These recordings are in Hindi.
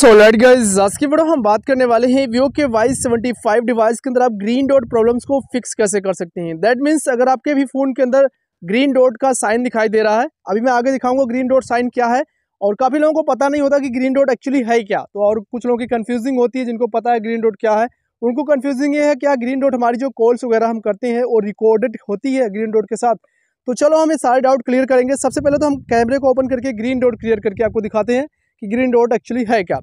सो लट गाइज आज की वीडियो हम बात करने वाले हैं वीवो के वाई सेवेंटी फाइव डिवाइस के अंदर आप ग्रीन डॉट प्रॉब्लम्स को फिक्स कैसे कर सकते हैं दैट मीन्स अगर आपके भी फ़ोन के अंदर ग्रीन डॉट का साइन दिखाई दे रहा है अभी मैं आगे दिखाऊंगा ग्रीन डॉट साइन क्या है और काफ़ी लोगों को पता नहीं होता कि ग्रीन डॉट एक्चुअली है क्या तो और कुछ लोगों की कन्फ्यूजिंग होती है जिनको पता है ग्रीन डॉट क्या है उनको कन्फ्यूजिंग ये है क्या ग्रीन डॉट हमारी जो कॉल्स वगैरह हम करते हैं वो रिकॉर्डेड होती है ग्रीन डॉट के साथ तो चलो हम ये सारे डाउट क्लियर करेंगे सबसे पहले तो हम कैमरे को ओपन करके ग्रीन डॉट क्लियर करके आपको दिखाते हैं कि ग्रीन डॉट एक्चुअली है क्या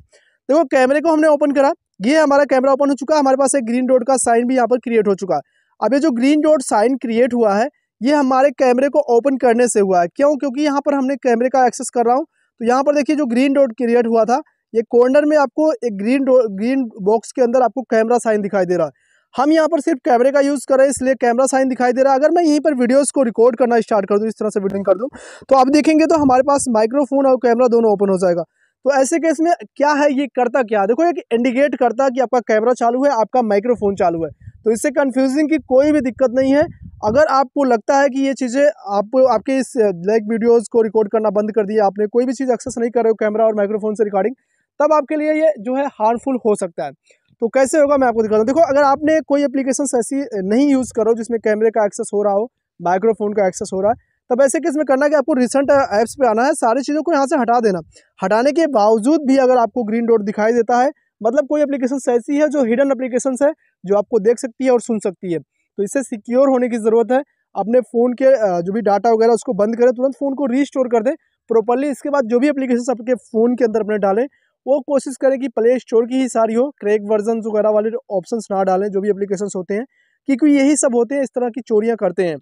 देखो कैमरे को हमने ओपन करा ये हमारा कैमरा ओपन हो चुका है हमारे पास एक ग्रीन डॉट का साइन भी यहाँ पर क्रिएट हो चुका है अब ये जो ग्रीन डॉट साइन क्रिएट हुआ है ये हमारे कैमरे को ओपन करने से हुआ है क्यों क्योंकि यहाँ पर हमने कैमरे का एक्सेस कर रहा हूँ तो यहाँ पर देखिए जो ग्रीन डॉट क्रिएट हुआ था ये कॉर्नर में आपको एक ग्रीन ग्रीन बॉक्स के अंदर आपको कैमरा साइन दिखाई दे रहा है हम यहाँ पर सिर्फ कैमरे का यूज़ कर रहे हैं इसलिए कैमरा साइन दिखाई दे रहा है अगर मैं यहीं पर वीडियोस को रिकॉर्ड करना स्टार्ट कर दूँ इस तरह से वीडियो कर दूँ तो आप देखेंगे तो हमारे पास माइक्रोफोन और कैमरा दोनों ओपन हो जाएगा तो ऐसे केस में क्या है ये करता क्या देखो एक इंडिकेट करता है कि आपका कैमरा चालू है आपका माइक्रोफोन चालू है तो इससे कन्फ्यूजिंग की कोई भी दिक्कत नहीं है अगर आपको लगता है कि ये चीज़ें आप आपके इस लाइक वीडियोज़ को रिकॉर्ड करना बंद कर दिया आपने कोई भी चीज़ एक्सेस नहीं कर रहे हो कैमरा और माइक्रोफोन से रिकॉर्डिंग तब आपके लिए ये जो है हार्मफुल हो सकता है तो कैसे होगा मैं आपको दिखाता हूँ देखो अगर आपने कोई एप्लीकेशन ऐसी नहीं यूज़ करो जिसमें कैमरे का एक्सेस हो रहा हो माइक्रोफोन का एक्सेस हो रहा है तब ऐसे केस में करना कि आपको रिसेंट ऐप्स पे आना है सारी चीज़ों को यहाँ से हटा देना हटाने के बावजूद भी अगर आपको ग्रीन डॉट दिखाई देता है मतलब कोई एप्लीकेशन ऐसी है जो हिडन एप्लीकेशन है जो आपको देख सकती है और सुन सकती है तो इससे सिक्योर होने की ज़रूरत है अपने फ़ोन के जो भी डाटा वगैरह उसको बंद करें तुरंत फ़ोन को रीस्टोर कर दें प्रॉपरली इसके बाद जो भी एप्लीकेशन आपके फ़ोन के अंदर अपने डालें वो कोशिश करें कि प्ले स्टोर की ही सारी हो क्रेक वर्जन वगैरह वाले ऑप्शंस ना डालें जो भी एप्लीकेशंस होते हैं क्योंकि यही सब होते हैं इस तरह की चोरियाँ करते हैं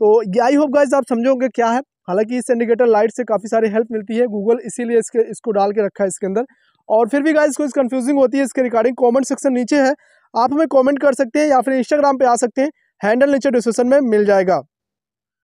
तो ये आई होप गाइज आप समझोगे क्या है हालांकि इस इंडिकेटर लाइट से काफ़ी सारी हेल्प मिलती है गूगल इसीलिए इसके इसको डाल के रखा है इसके अंदर और फिर भी गाइज कुछ कन्फ्यूजिंग होती है इसके रिगार्डिंग कॉमेंट सेक्शन नीचे है आप हमें कॉमेंट कर सकते हैं या फिर इंस्टाग्राम पर आ सकते हैं हैंडल नीचे डिस्क्रिप्शन में मिल जाएगा